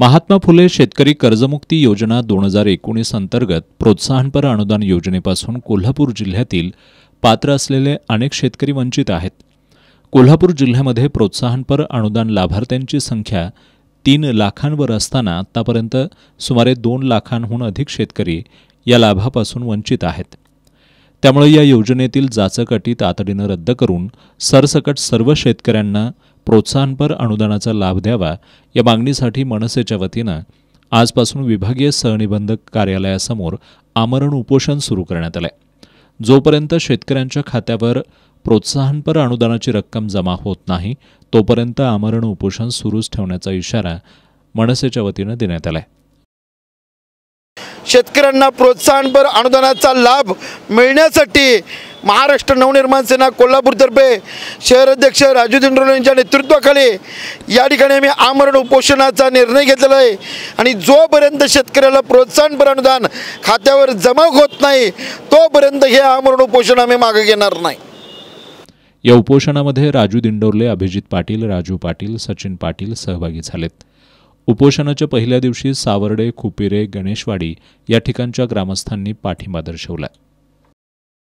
महात्मा फुले शेतकरी कर्जमुक्ती योजना दोन हजार एकोणीस अंतर्गत प्रोत्साहनपर अनुदान योजनेपासून कोल्हापूर जिल्ह्यातील पात्र असलेले अनेक शेतकरी वंचित आहेत कोल्हापूर जिल्ह्यामध्ये प्रोत्साहनपर अनुदान लाभार्थ्यांची संख्या तीन लाखांवर असताना आतापर्यंत सुमारे दोन लाखांहून अधिक शेतकरी या लाभापासून वंचित आहेत त्यामुळे या योजनेतील जाचक अटी तातडीनं रद्द करून सरसकट सर्व शेतकऱ्यांना प्रोत्साहनपर अनुदानाचा लाभ द्यावा या मागणीसाठी मनसेच्या वतीनं आजपासून विभागीय सहनिबंधक कार्यालयासमोर आमरण उपोषण सुरू करण्यात आलं आहे जोपर्यंत शेतकऱ्यांच्या खात्यावर प्रोत्साहनपर अनुदानाची रक्कम जमा होत नाही तोपर्यंत आमरण उपोषण सुरूच ठेवण्याचा इशारा मनसेच्या वतीनं देण्यात आला आहे शेतकऱ्यांना प्रोत्साहनपर अनुदानाचा लाभ मिळण्यासाठी महाराष्ट्र नवनिर्माण सेना कोल्हापूरतर्फे शहराध्यक्ष राजू दिंडोळे यांच्या नेतृत्वाखाली या ठिकाणी आम्ही आमरण उपोषणाचा निर्णय घेतलेला आहे आणि जोपर्यंत शेतकऱ्याला प्रोत्साहनपर अनुदान खात्यावर जमा होत नाही तोपर्यंत हे आमरण उपोषण आम्ही मागे घेणार नाही या उपोषणामध्ये राजू दिंडोरले अभिजित पाटील राजू पाटील सचिन पाटील सहभागी झालेत उपोषणाच्या पहिल्या दिवशी सावर्डे खुपिरे गणेशवाडी या ठिकाणच्या ग्रामस्थांनी पाठिंबा दर्शवला